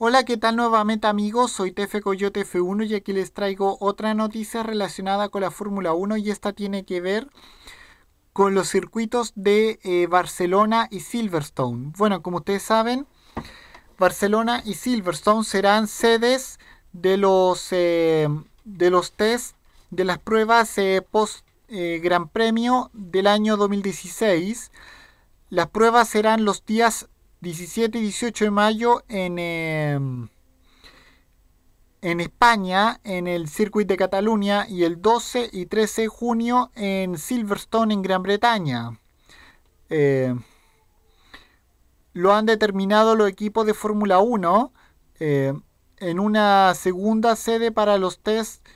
Hola, ¿qué tal nuevamente amigos? Soy Tefe Coyote F1 y aquí les traigo otra noticia relacionada con la Fórmula 1 y esta tiene que ver con los circuitos de eh, Barcelona y Silverstone. Bueno, como ustedes saben, Barcelona y Silverstone serán sedes de los, eh, de los test de las pruebas eh, post Gran Premio del año 2016. Las pruebas serán los días 17 y 18 de mayo en, em, en España, en el Circuit de Cataluña, y el 12 y 13 de junio en Silverstone, en Gran Bretaña. Em, lo han determinado los equipos de Fórmula 1 em, en una segunda sede para los test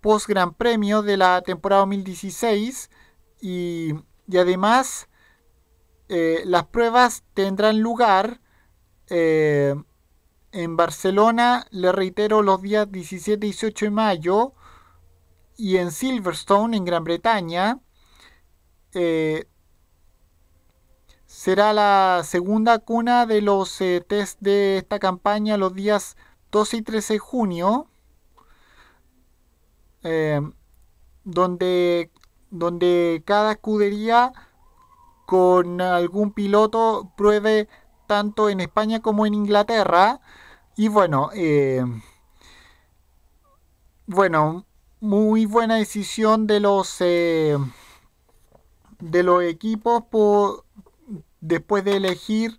post Gran Premio de la temporada 2016 y, y además eh, las pruebas tendrán lugar eh, en Barcelona, le reitero, los días 17 y 18 de mayo, y en Silverstone, en Gran Bretaña. Eh, será la segunda cuna de los test de esta campaña los días 12 y 13 de junio, donde, donde cada escudería con algún piloto pruebe tanto en España como en Inglaterra. Y bueno, eh, bueno, muy buena decisión de los eh, de los equipos por, después de elegir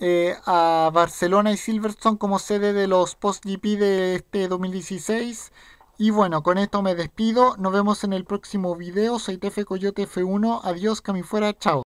eh, a Barcelona y Silverstone como sede de los Post GP de este 2016. Y bueno, con esto me despido. Nos vemos en el próximo video. Soy Tefe Coyote F1. Adiós, que fuera. Chao.